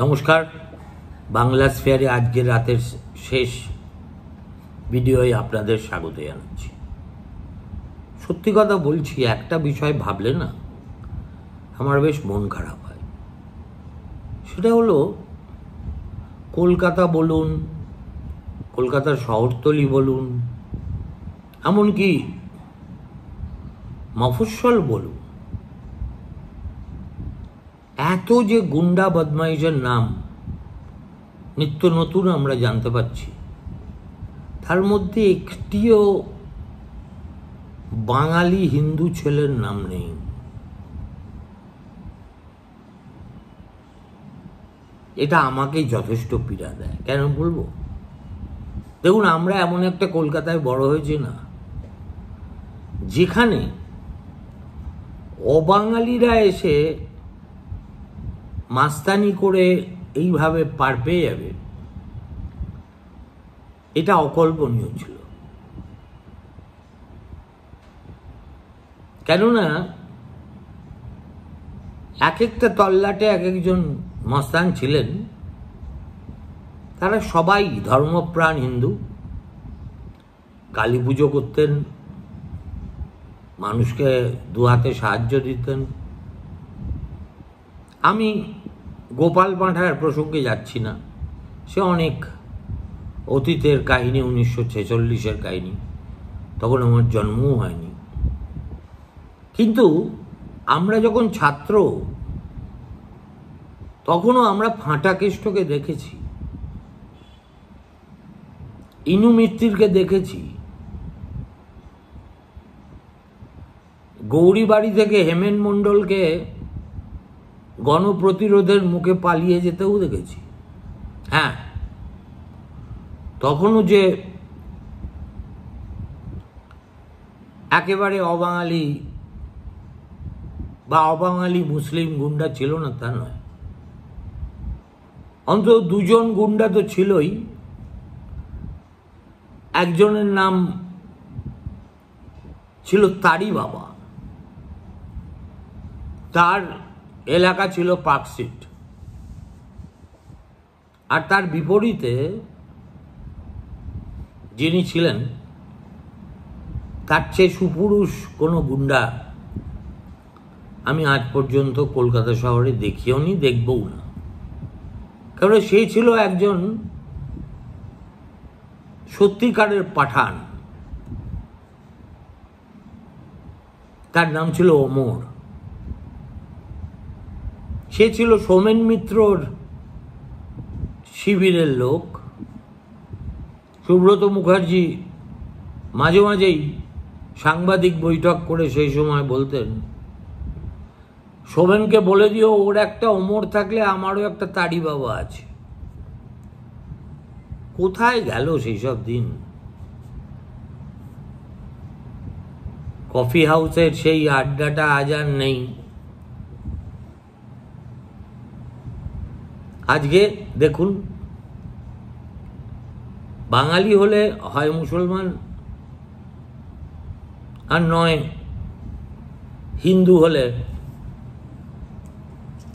নমস্কার বাংলা স্পেয়ারে আজকের রাতের শেষ ভিডিওয় আপনাদের স্বাগত জানাচ্ছি সত্যি কথা বলছি একটা বিষয় ভাবলে না আমার বেশ মন খারাপ হয় সেটা হলো কলকাতা বলুন কলকাতার শহরতলি বলুন এমনকি মফস্বল বলুন এত যে গুন্ডা বদমাইশের নাম নিত্য নতুন আমরা জানতে পারছি তার মধ্যে একটিও বাঙালি হিন্দু ছেলের নাম নেই এটা আমাকে যথেষ্ট পীড়া দেয় কেন বলবো দেখুন আমরা এমন একটা কলকাতায় বড় হয়েছি না যেখানে অবাঙালিরা এসে মাস্তানি করে এইভাবে পার পেয়ে যাবে এটা অকল্পনীয় ছিল কেননা এক একটা তল্লাটে এক একজন মস্তান ছিলেন তারা সবাই ধর্মপ্রাণ হিন্দু কালী পুজো করতেন মানুষকে দু হাতে সাহায্য দিতেন আমি গোপাল পাঁঠার প্রসঙ্গে যাচ্ছি না সে অনেক অতীতের কাহিনী উনিশশো ছেচল্লিশের কাহিনী তখন আমার জন্মও হয়নি কিন্তু আমরা যখন ছাত্র তখনও আমরা ফাঁটা কেষ্টকে দেখেছি ইনু মিত্তিরকে দেখেছি গৌরী বাড়ি থেকে হেমেন মণ্ডলকে গণপ্রতিরোধের মুখে পালিয়ে যেতেও দেখেছি হ্যাঁ তখনও যে একেবারে অবাঙালি বা অবাঙালি মুসলিম গুন্ডা ছিল না তা নয় অন্তত দুজন গুন্ডা তো ছিলই একজনের নাম ছিল তারই বাবা তার এলাকা ছিল পার্কস্ট্রিট আর তার বিপরীতে যিনি ছিলেন তার চেয়ে সুপুরুষ কোনো গুন্ডা আমি আজ পর্যন্ত কলকাতা শহরে দেখিও নি দেখবও না কারণ সে ছিল একজন সত্যিকারের পাঠান তার নাম ছিল ওমর সে ছিল সোমেন মিত্রর শিবিরের লোক সুব্রত মুখার্জি মাঝে মাঝেই সাংবাদিক বৈঠক করে সেই সময় বলতেন সোমেনকে বলে দিও ওর একটা ওমর থাকলে আমারও একটা তাড়ি বাবা আছে কোথায় গেল সেই সব দিন কফি হাউসের সেই আড্ডাটা আজ আর নেই আজকে দেখুন বাঙালি হলে হয় মুসলমান আর নয় হিন্দু হলে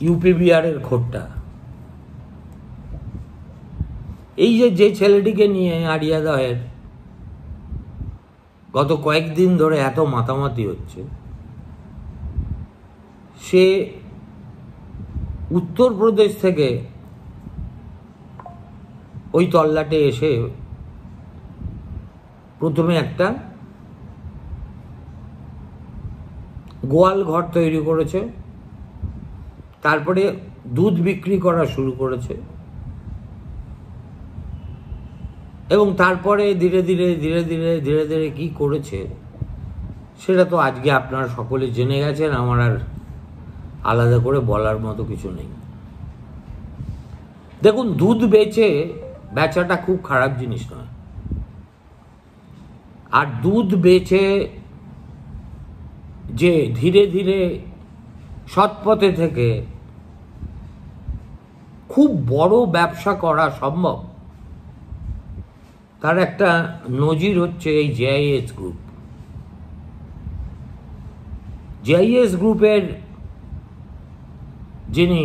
ইউপি বিহারের খোট্টা এই যে যে ছেলেটিকে নিয়ে আরিয়া দাহের গত কয়েকদিন ধরে এত মাতামাতি হচ্ছে সে উত্তরপ্রদেশ থেকে ওই তল্লাটে এসে প্রথমে একটা গোয়াল ঘর তৈরি করেছে তারপরে দুধ বিক্রি করা শুরু করেছে এবং তারপরে ধীরে ধীরে ধীরে ধীরে ধীরে ধীরে কি করেছে সেটা তো আজকে আপনারা সকলে জেনে গেছেন আমার আর আলাদা করে বলার মতো কিছু নেই দেখুন দুধ বেচে বেচাটা খুব খারাপ জিনিস নয় আর দুধ বেচে যে ধীরে ধীরে সৎপথে থেকে খুব বড় ব্যবসা করা সম্ভব তার একটা নজির হচ্ছে এই জেআইএস গ্রুপ জেআইএস গ্রুপের যিনি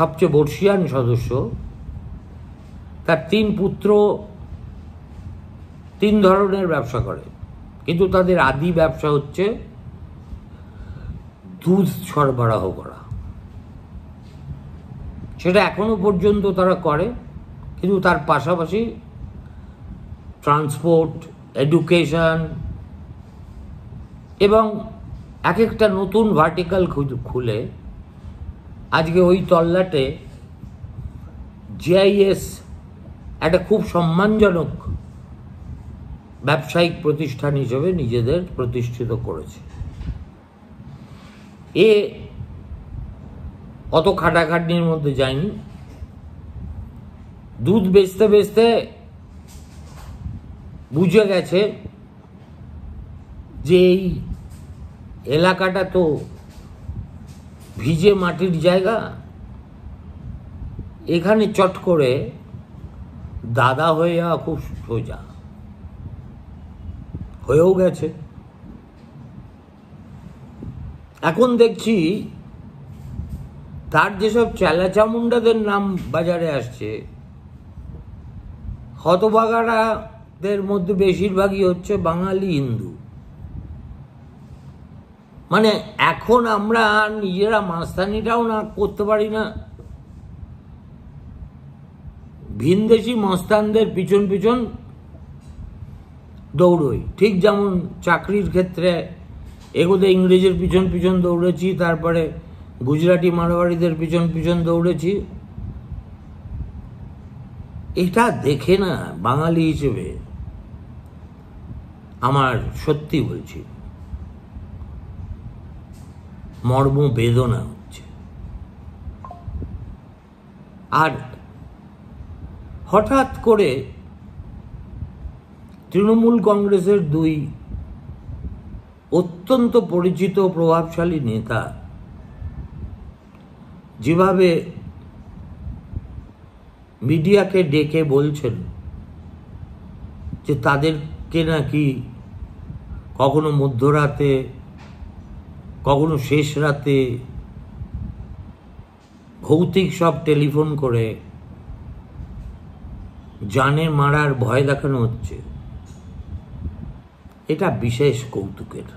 সবচেয়ে বর্ষিয়ান সদস্য তার তিন পুত্র তিন ধরনের ব্যবসা করে কিন্তু তাদের আদি ব্যবসা হচ্ছে দুধ সরবরাহ করা সেটা এখনো পর্যন্ত তারা করে কিন্তু তার পাশাপাশি ট্রান্সপোর্ট এডুকেশন এবং এক একটা নতুন ভার্টিক্যাল খুলে আজকে ওই তল্লাটে জিআইএস একটা খুব সম্মানজনক ব্যবসায়িক প্রতিষ্ঠান হিসেবে নিজেদের প্রতিষ্ঠিত করেছে এ অত খাটাখাটনির মধ্যে যায়নি দুধ বেচতে বেচতে বুঝে গেছে যে এই এলাকাটা তো ভিজে মাটির জায়গা এখানে চট করে দাদা হয়ে যাওয়া খুব সোজা হয়েও গেছে এখন দেখছি তার যেসব চালাচামুন্ডাদের নাম বাজারে আসছে হতভাগারাদের মধ্যে বেশিরভাগই হচ্ছে বাঙালি হিন্দু মানে এখন আমরা নিজেরা মাস্তানিটাও না করতে পারি না ভিনদেশি মস্তানদের পিছন পিছন দৌড়ই ঠিক যেমন চাকরির ক্ষেত্রে এগোতে ইংরেজের পিছন পিছন দৌড়েছি তারপরে গুজরাটি মারোয়ারিদের পিছন পিছন দৌড়েছি এটা দেখে না বাঙালি হিসেবে আমার সত্যি বলছি মর্ম বেদনা হচ্ছে আর হঠাৎ করে তৃণমূল কংগ্রেসের দুই অত্যন্ত পরিচিত প্রভাবশালী নেতা যেভাবে মিডিয়াকে ডেকে বলছেন যে তাদেরকে নাকি কখনো মধ্যরাতে কখনো শেষ রাতে ভৌতিক সব টেলিফোন করে জানে মারার ভয় দেখানো হচ্ছে এটা বিশেষ কৌতুকের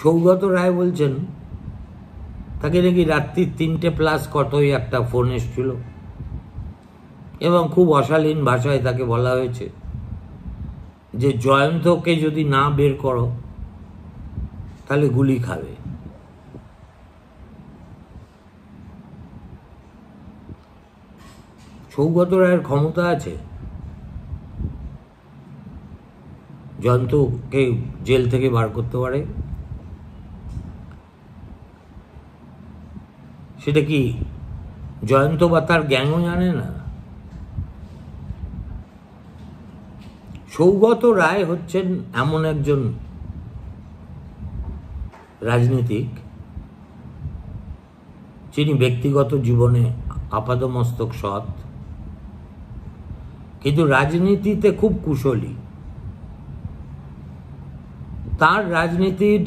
সৌগত রায় বলছেন তাকে নাকি রাত্রি তিনটে প্লাস কতই একটা ফোন এসছিল এবং খুব অশালীন ভাষায় তাকে বলা হয়েছে যে জয়ন্তকে যদি না বের করো তাহলে গুলি খাবে সৌগত রায়ের ক্ষমতা আছে জয়ন্তকে জেল থেকে বার করতে পারে সেটা কি জয়ন্ত বা তার গ্যাংও জানে না সৌগত রায় হচ্ছেন এমন একজন রাজনীতিক যিনি ব্যক্তিগত জীবনে আপাদমস্তক সৎ কিন্তু রাজনীতিতে খুব কুশলী তার রাজনীতির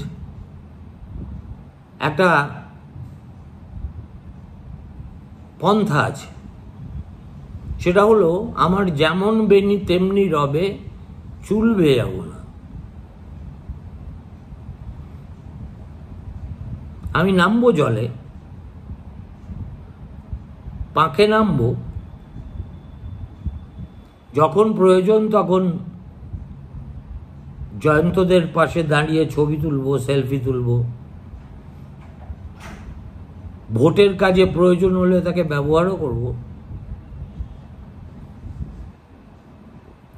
একটা পন্থা আছে সেটা হলো আমার যেমন বেনি তেমনি রবে চুল বেয়ে না আমি নামবো জলে পাখে নামবো যখন প্রয়োজন তখন জয়ন্তদের পাশে দাঁড়িয়ে ছবি তুলব সেলফি তুলব ভোটের কাজে প্রয়োজন হলে তাকে ব্যবহারও করবো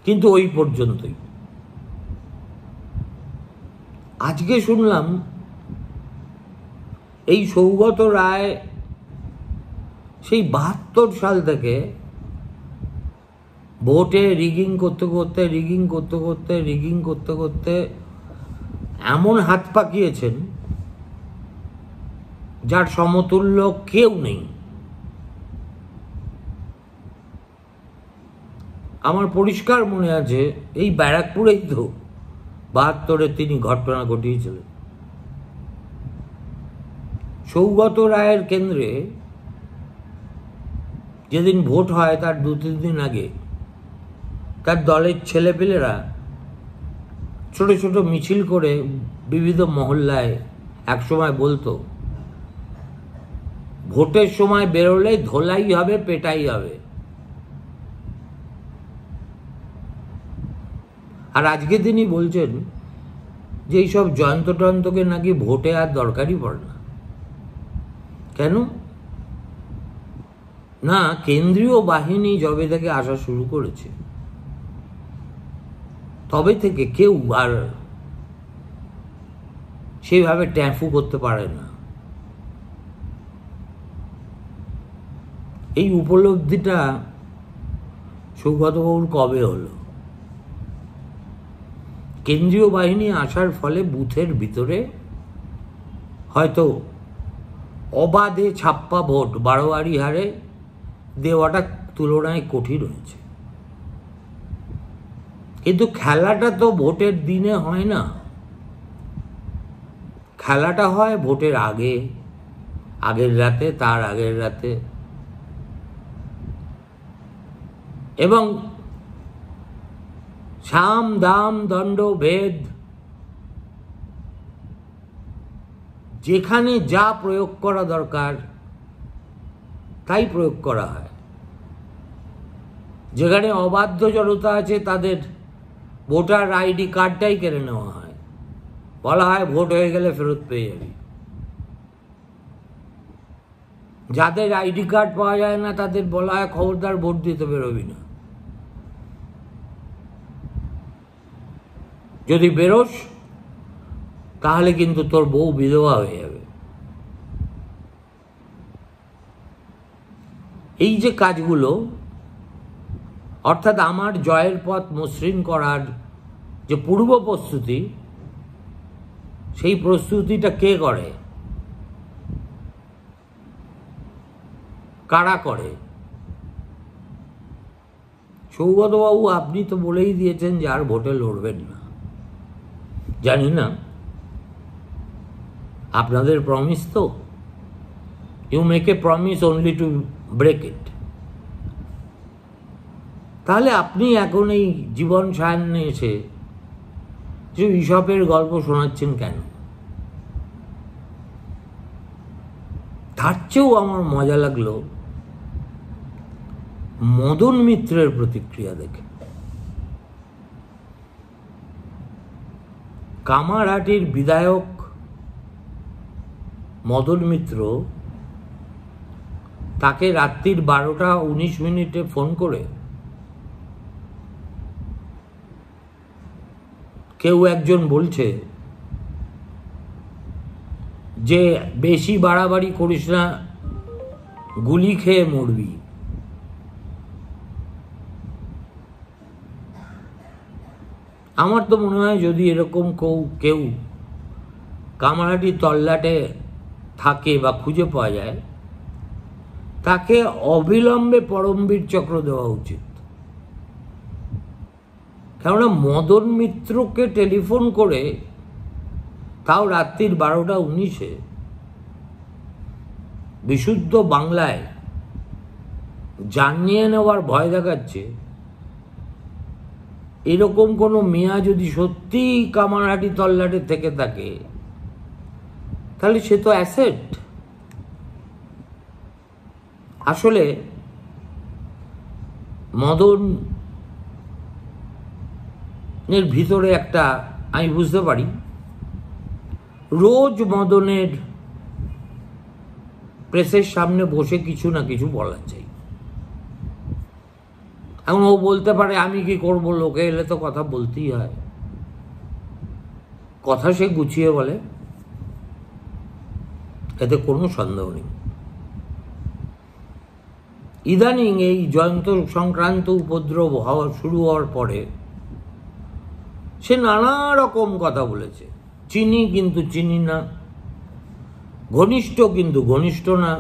কিন্তু ওই পর্যন্তই আজকে শুনলাম এই সৌগত রায় সেই বাহাত্তর সাল থেকে ভোটে রিগিং করতে করতে রিগিং করতে করতে রিগিং করতে করতে এমন হাত পাকিয়েছেন যার সমতুল্য কেউ নেই আমার পরিষ্কার মনে আছে এই ব্যারাকপুরেই তো বাহাত্তরে তিনি ঘটনা ঘটিয়েছিলেন সৌগত রায়ের কেন্দ্রে যেদিন ভোট হয় তার দু তিন দিন আগে তার দলের ছেলেপেলেরা ছোট ছোট মিছিল করে বিবিধ মহল্লায় একসময় বলতো ভোটের সময় বেরোলে ধোলাই হবে পেটাই হবে আর আজকে তিনি বলছেন যে এইসব যন্ত্রতন্ত্রকে নাকি ভোটে আর দরকারই পড়ে না কেন না কেন্দ্রীয় বাহিনী যবে থেকে আসা শুরু করেছে তবে থেকে কেউ আর সেইভাবে ট্যাফু করতে পারে না এই উপলব্ধিটা সৌগতবাবুর কবে হলো কেন্দ্রীয় বাহিনী আসার ফলে বুথের ভিতরে হয়তো অবাধে ছাপ্পা ভোট বারোয়ারি হারে দেওয়াটা তুলনায় কঠিন হয়েছে কিন্তু খেলাটা তো ভোটের দিনে হয় না খেলাটা হয় ভোটের আগে আগের রাতে তার আগের রাতে এবং সাম দাম দণ্ড ভেদ যেখানে যা প্রয়োগ করা দরকার তাই প্রয়োগ করা হয় যেখানে অবাধ্য জনতা আছে তাদের ভোটার আইডি কার্ডটাই কেড়ে নেওয়া হয় বলা হয় ভোট হয়ে গেলে ফেরত পেয়ে যাবি যাদের আইডি কার্ড পাওয়া যায় না তাদের বলা হয় খবরদার ভোট দিতে বেরোবি না যদি বেরোস তাহলে কিন্তু তোর বউ বিধবা হয়ে যাবে এই যে কাজগুলো অর্থাৎ আমার জয়ের পথ মসৃণ করার যে পূর্ব প্রস্তুতি সেই প্রস্তুতিটা কে করে কারা করে সৌগতবাবু আপনি তো বলেই দিয়েছেন যার ভোটে লড়বেন না জানি না আপনাদের প্রমিস তো you make a promise only to break it তাহলে আপনি এখন এই জীবন সায়নে এসে যে বিশপের গল্প শোনাচ্ছেন কেন তার চেয়েও আমার মজা লাগলো মদন মিত্রের প্রতিক্রিয়া দেখে কামারহাটির বিধায়ক মদন মিত্র তাকে রাত্রির বারোটা উনিশ মিনিটে ফোন করে কেউ একজন বলছে যে বেশি বাড়াবাড়ি করিস না গুলি খেয়ে মরবি আমার তো মনে হয় যদি এরকম কেউ কেউ কামারাটি তল্লাটে থাকে বা খুঁজে পাওয়া যায় তাকে অবিলম্বে পরমবীর চক্র দেওয়া উচিত কেননা মদন মিত্রকে টেলিফোন করে তাও রাত্রির বারোটা উনিশে বিশুদ্ধ বাংলায় জানিয়ে নেওয়ার ভয় দেখাচ্ছে এরকম কোনো মেয়া যদি সত্যি কামারহাটি তল্লাটে থেকে থাকে তাহলে সে তো অ্যাসেট আসলে মদন এর ভিতরে একটা আমি বুঝতে পারি রোজ মদনের প্রেসের সামনে বসে কিছু না কিছু বলা চাই এখন ও বলতে পারে আমি কি করব লোকে এলে তো কথা বলতেই হয় কথা সে গুছিয়ে বলে এতে কোনো সন্দেহ নেই ইদানিং এই জয়ন্ত সংক্রান্ত উপদ্রব হওয়া শুরু হওয়ার পরে সে নানা রকম কথা বলেছে চিনি কিন্তু চিনি না ঘনিষ্ঠ কিন্তু ঘনিষ্ঠ না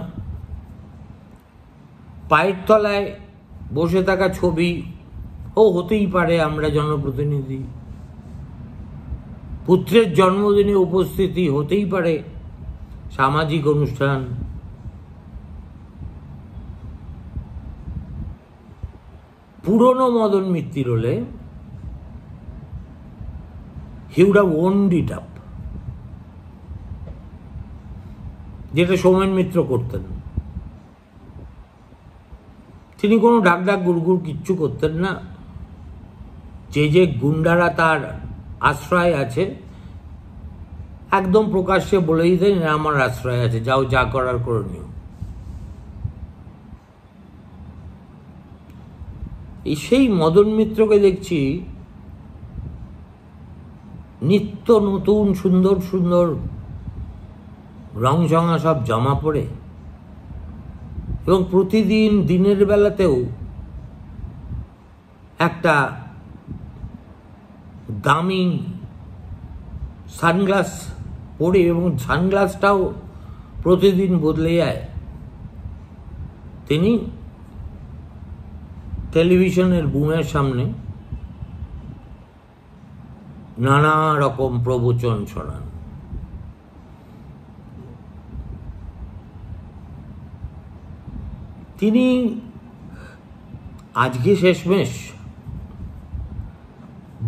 পায়ের তলায় বসে থাকা ছবি ও হতেই পারে আমরা জনপ্রতিনিধি পুত্রের জন্মদিনে উপস্থিতি হতেই পারে সামাজিক অনুষ্ঠান পুরনো মদন মিত্তির হলে হিউডা ওন হ্যাভ আপ যেটা সৌমেন মিত্র করতেন তিনি কোনো ডাক ডাক গুড়গুড় কিচ্ছু করতেন না যে যে গুন্ডারা তার আশ্রয় আছে একদম প্রকাশ্যে বলে দিতেন আমার আশ্রয় আছে যাও যা করার করে নিও সেই মদন মিত্রকে দেখছি নিত্য নতুন সুন্দর সুন্দর রং সব জামা পরে এবং প্রতিদিন দিনের বেলাতেও একটা দামি সানগ্লাস পরে এবং সানগ্লাসটাও প্রতিদিন বদলে যায় তিনি টেলিভিশনের বুমের সামনে নানা রকম প্রবচন শোনান তিনি আজকে শেষমেশ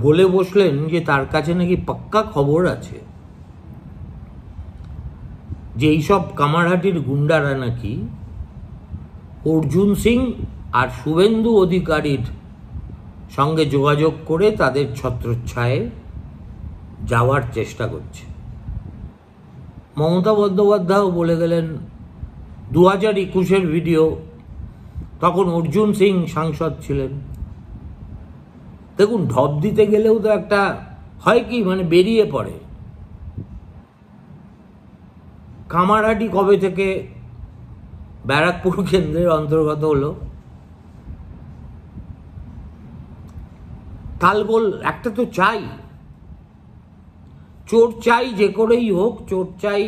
বলে বসলেন যে তার কাছে নাকি পাক্কা খবর আছে যে এইসব কামারহাটির গুন্ডারা নাকি অর্জুন সিং আর শুভেন্দু অধিকারীর সঙ্গে যোগাযোগ করে তাদের ছত্রচ্ছায়ে যাওয়ার চেষ্টা করছে মমতা বন্দ্যোপাধ্যায়ও বলে গেলেন দু হাজার একুশের ভিডিও তখন অর্জুন সিং সাংসদ ছিলেন দেখুন ঢপ দিতে গেলেও তো একটা হয় কি মানে বেরিয়ে পড়ে কামারহাটি কবে থেকে ব্যারাকপুর কেন্দ্রের অন্তর্গত হলো তালগোল একটা তো চাই চোর চাই যে করেই হোক চোর চাই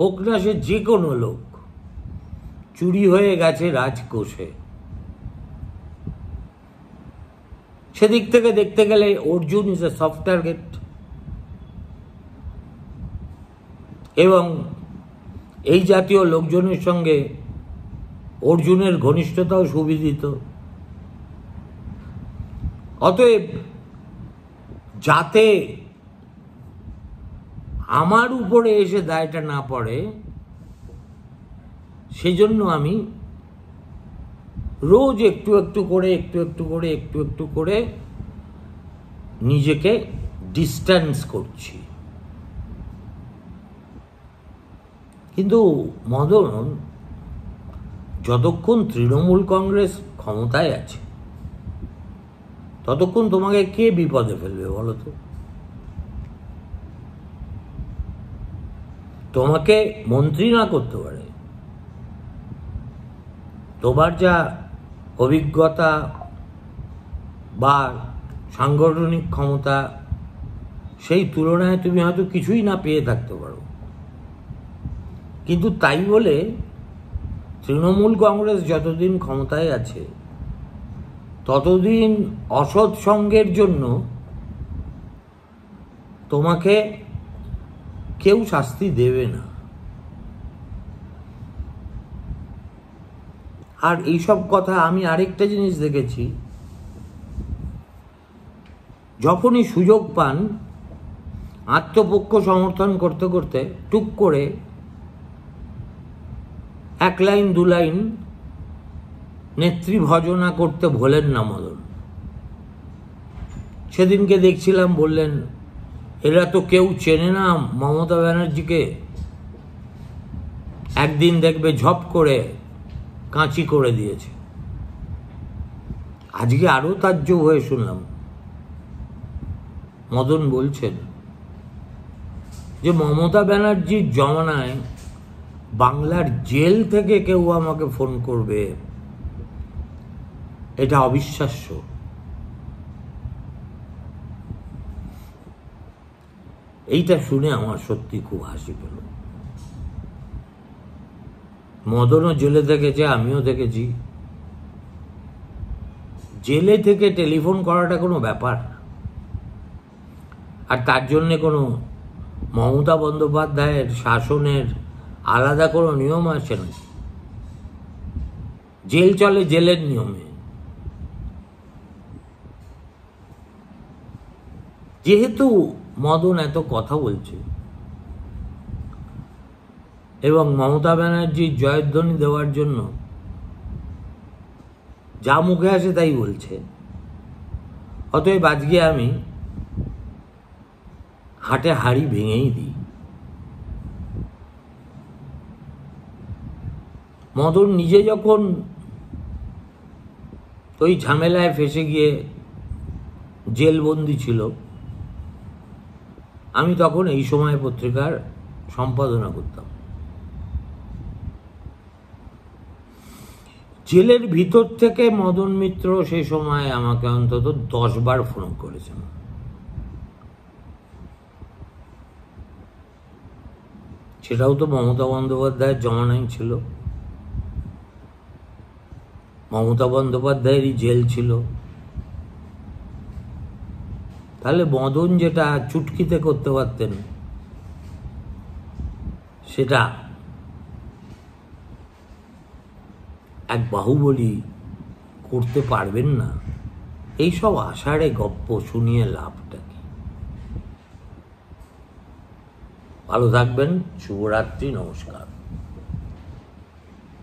হোক না সে যে কোনো লোক চুরি হয়ে গেছে রাজকোষে সেদিক থেকে দেখতে গেলে Arjun is a soft target এবং এই জাতীয় লোকজনের সঙ্গে অর্জুনের ঘনিষ্ঠতাও সুবিদিত অতএব যাতে আমার উপরে এসে দায়টা না পড়ে সেই জন্য আমি রোজ একটু একটু করে একটু একটু করে একটু একটু করে নিজেকে ডিস্ট্যান্স করছি কিন্তু মদন যতক্ষণ তৃণমূল কংগ্রেস ক্ষমতায় আছে ততক্ষণ তোমাকে কে বিপদে ফেলবে বলো তোমাকে মন্ত্রী না করতে পারে তোমার যা অভিজ্ঞতা বা সাংগঠনিক ক্ষমতা সেই তুলনায় তুমি হয়তো কিছুই না পেয়ে থাকতে পারো কিন্তু তাই বলে তৃণমূল কংগ্রেস যতদিন ক্ষমতায় আছে ততদিন অসৎ সঙ্গের জন্য তোমাকে কেউ শাস্তি দেবে না আর এইসব কথা আমি আরেকটা জিনিস দেখেছি যখনই সুযোগ পান আত্মপক্ষ সমর্থন করতে করতে টুক করে এক লাইন দু লাইন নেত্রী ভজনা করতে ভোলেন না মদন সেদিনকে দেখছিলাম বললেন এরা তো কেউ চেনে না মমতা ব্যানার্জিকে একদিন দেখবে ঝপ করে কাঁচি করে দিয়েছে আজকে আরও তার্য হয়ে শুনলাম মদন বলছেন যে মমতা ব্যানার্জির জমানায় বাংলার জেল থেকে কেউ আমাকে ফোন করবে এটা অবিশ্বাস্য এইটা শুনে আমার সত্যি খুব হাসি পেল মদনও জেলে দেখেছে আমিও দেখেছি জেলে থেকে টেলিফোন করাটা কোনো ব্যাপার আর তার জন্যে কোনো মমতা বন্দ্যোপাধ্যায়ের শাসনের আলাদা কোনো নিয়ম আছে না জেল চলে জেলের নিয়মে যেহেতু মদন এত কথা বলছে এবং মমতা ব্যানার্জির জয়ধ্বনি দেওয়ার জন্য যা মুখে আসে তাই বলছে অতএব আজকে আমি হাটে হাড়ি ভেঙেই দিই মদন নিজে যখন ওই ঝামেলায় ফেসে গিয়ে জেলবন্দি ছিল আমি তখন এই সময় পত্রিকার সম্পাদনা করতাম জেলের ভিতর থেকে মদন মিত্র সে সময় আমাকে অন্তত দশবার ফোন করেছেন সেটাও তো মমতা বন্দ্যোপাধ্যায়ের জমানাই ছিল মমতা বন্দ্যোপাধ্যায়েরই জেল ছিল তাহলে মদন যেটা চুটকিতে করতে পারতেন সেটা এক বাহুবলী করতে পারবেন না এইসব আষাঢ়ে গপ্প শুনিয়ে লাভটা কি ভালো থাকবেন শুভরাত্রি নমস্কার